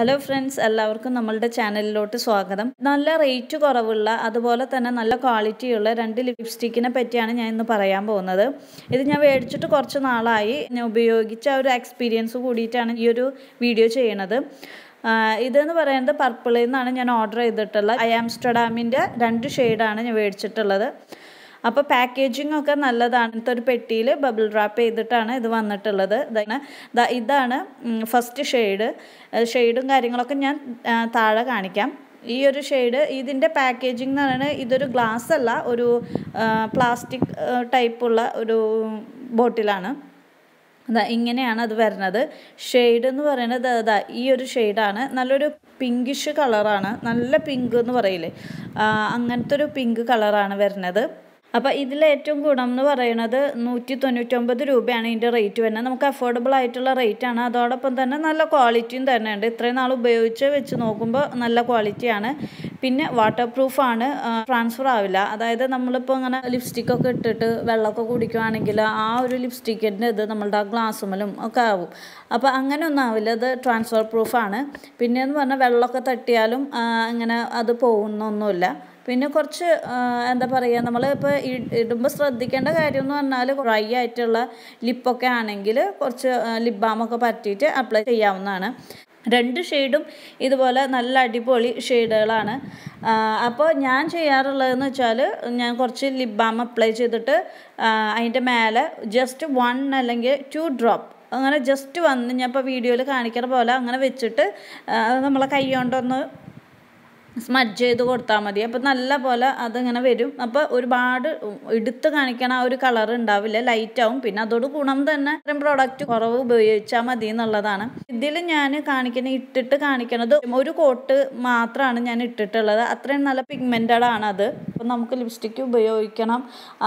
hello friends എല്ലാവർക്കും നമ്മളുടെ ചാനലിലോട്ട് സ്വാഗതം നല്ല റേറ്റ് കുറവുള്ള അതുപോലെ തന്നെ നല്ല ക്വാളിറ്റിയുള്ള രണ്ട് ലിപ്സ്റ്റിക്കിനെ പറ്റിയാണ് ഞാൻ ഇന്ന് പറയാൻ പോകുന്നത് ഇത് ഞാൻ മേടിച്ചിട്ട് കുറച്ച് നാളായി ഞാൻ ഉപയോഗിച്ച ഒരു എക്സ്പീരിയൻസ് കൂടിയിട്ടാണ് ഈ ഒരു വീഡിയോ ചെയ്യണത് ഇതെന്ന് പറയുന്നത് പർപ്പിളിൽ നിന്നാണ് ഞാൻ ഓർഡർ ചെയ്തിട്ടുള്ളത് ഐ ആംസ്റ്റർഡാമിൻ്റെ രണ്ട് ഷെയ്ഡാണ് ഞാൻ മേടിച്ചിട്ടുള്ളത് അപ്പോൾ പാക്കേജിംഗ് ഒക്കെ നല്ലതാണ് ഇങ്ങനത്തെ ഒരു പെട്ടിയിൽ ബബിൾ റാപ്പ് ചെയ്തിട്ടാണ് ഇത് വന്നിട്ടുള്ളത് ഇതാണ് ഫസ്റ്റ് ഷെയ്ഡ് ഷെയ്ഡും കാര്യങ്ങളൊക്കെ ഞാൻ താഴെ കാണിക്കാം ഈ ഒരു ഷെയ്ഡ് ഇതിൻ്റെ പാക്കേജിംഗ് എന്ന് പറയുന്നത് ഇതൊരു ഗ്ലാസ് അല്ല ഒരു പ്ലാസ്റ്റിക് ടൈപ്പുള്ള ഒരു ബോട്ടിലാണ് ഇങ്ങനെയാണ് അത് വരുന്നത് ഷെയ്ഡ് എന്ന് പറയുന്നത് അതാ ഈ ഒരു ഷെയ്ഡാണ് നല്ലൊരു പിങ്കിഷ് കളറാണ് നല്ല പിങ്ക് എന്ന് പറയില്ലേ അങ്ങനത്തെ ഒരു പിങ്ക് കളറാണ് വരുന്നത് അപ്പോൾ ഇതിൽ ഏറ്റവും ഗുണം എന്ന് പറയുന്നത് നൂറ്റി തൊണ്ണൂറ്റൊമ്പത് രൂപയാണ് ഇതിൻ്റെ റേറ്റ് വരുന്നത് നമുക്ക് അഫോർഡബിൾ ആയിട്ടുള്ള റേറ്റ് ആണ് അതോടൊപ്പം തന്നെ നല്ല ക്വാളിറ്റിയും തന്നെ ഉണ്ട് ഇത്രയും നാൾ ഉപയോഗിച്ച് വെച്ച് നോക്കുമ്പോൾ നല്ല ക്വാളിറ്റിയാണ് പിന്നെ വാട്ടർ പ്രൂഫാണ് ട്രാൻസ്ഫർ ആവില്ല അതായത് നമ്മളിപ്പോൾ അങ്ങനെ ലിപ്സ്റ്റിക്കൊക്കെ ഇട്ടിട്ട് വെള്ളമൊക്കെ കുടിക്കുകയാണെങ്കിൽ ആ ഒരു ലിപ്സ്റ്റിക്കിൻ്റെ ഇത് നമ്മളുടെ ആ ഗ്ലാസ്സുമലും ഒക്കെ ആവും അപ്പോൾ അങ്ങനെ ഒന്നും ആവില്ല ഇത് ട്രാൻസ്ഫർ പ്രൂഫാണ് പിന്നെയെന്ന് പറഞ്ഞാൽ വെള്ളമൊക്കെ തട്ടിയാലും അങ്ങനെ അത് പോകുന്നൊന്നുമില്ല പിന്നെ കുറച്ച് എന്താ പറയുക നമ്മൾ ഇപ്പോൾ ഇടുമ്പോൾ ശ്രദ്ധിക്കേണ്ട കാര്യം എന്ന് പറഞ്ഞാൽ ഡ്രൈ ആയിട്ടുള്ള ലിപ്പൊക്കെ ആണെങ്കിൽ കുറച്ച് ലിപ് ബാമൊക്കെ പറ്റിയിട്ട് അപ്ലൈ ചെയ്യാവുന്നതാണ് രണ്ട് ഷെയ്ഡും ഇതുപോലെ നല്ല അടിപൊളി ഷെയ്ഡുകളാണ് അപ്പോൾ ഞാൻ ചെയ്യാറുള്ളതെന്ന് വെച്ചാൽ ഞാൻ കുറച്ച് ലിപ് ബാം അപ്ലൈ ചെയ്തിട്ട് അതിൻ്റെ മേലെ ജസ്റ്റ് വൺ അല്ലെങ്കിൽ ടു ഡ്രോപ്പ് അങ്ങനെ ജസ്റ്റ് വന്ന് ഞാൻ ഇപ്പോൾ വീഡിയോയിൽ കാണിക്കുന്ന പോലെ അങ്ങനെ വെച്ചിട്ട് നമ്മളെ കൈ കൊണ്ടൊന്ന് സ്മജ് ചെയ്ത് കൊടുത്താൽ മതി അപ്പം നല്ല പോലെ അതിങ്ങനെ വരും അപ്പോൾ ഒരുപാട് എടുത്ത് കാണിക്കണ ആ ഒരു കളർ ഉണ്ടാവില്ല ലൈറ്റ് ആവും പിന്നെ അതോട് ഗുണം തന്നെ ഇത്തരം പ്രോഡക്റ്റ് കുറവ് ഉപയോഗിച്ചാൽ മതി എന്നുള്ളതാണ് ഇതിൽ ഞാൻ കാണിക്കുന്ന ഇട്ടിട്ട് കാണിക്കണത് ഒരു കോട്ട് മാത്രമാണ് ഞാൻ ഇട്ടിട്ടുള്ളത് അത്രയും നല്ല പിഗ്മെൻറ്റഡ് ആണ് അപ്പം നമുക്ക് ലിപ്സ്റ്റിക്ക് ഉപയോഗിക്കണം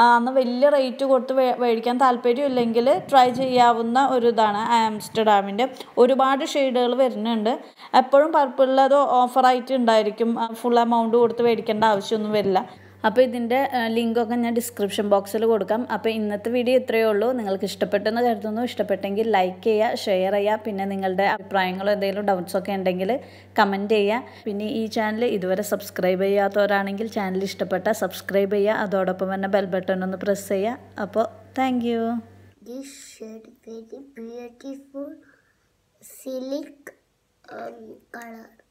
അന്ന് വലിയ റേറ്റ് കൊടുത്ത് മേടിക്കാൻ താല്പര്യമില്ലെങ്കിൽ ട്രൈ ചെയ്യാവുന്ന ഒരു ഇതാണ് ആംസ്റ്റർഡാമിൻ്റെ ഒരുപാട് ഷെയ്ഡുകൾ വരുന്നുണ്ട് എപ്പോഴും പർപ്പിളിലത് ഓഫറായിട്ട് ഉണ്ടായിരിക്കും ഫുൾ എമൗണ്ട് കൊടുത്ത് മേടിക്കേണ്ട ആവശ്യമൊന്നും വരില്ല അപ്പോൾ ഇതിൻ്റെ ലിങ്കൊക്കെ ഞാൻ ഡിസ്ക്രിപ്ഷൻ ബോക്സിൽ കൊടുക്കാം അപ്പോൾ ഇന്നത്തെ വീഡിയോ ഇത്രയേ ഉള്ളൂ നിങ്ങൾക്ക് ഇഷ്ടപ്പെട്ടെന്ന് കരുതുന്നു ഇഷ്ടപ്പെട്ടെങ്കിൽ ലൈക്ക് ചെയ്യുക ഷെയർ ചെയ്യുക പിന്നെ നിങ്ങളുടെ അഭിപ്രായങ്ങളോ എന്തെങ്കിലും ഡൗട്ട്സൊക്കെ ഉണ്ടെങ്കിൽ കമൻറ്റ് ചെയ്യുക പിന്നെ ഈ ചാനൽ ഇതുവരെ സബ്സ്ക്രൈബ് ചെയ്യാത്തവരാണെങ്കിൽ ചാനൽ ഇഷ്ടപ്പെട്ട സബ്സ്ക്രൈബ് ചെയ്യുക അതോടൊപ്പം തന്നെ ബെൽ ബട്ടൺ ഒന്ന് പ്രസ് ചെയ്യുക അപ്പോൾ thank you beautiful shed very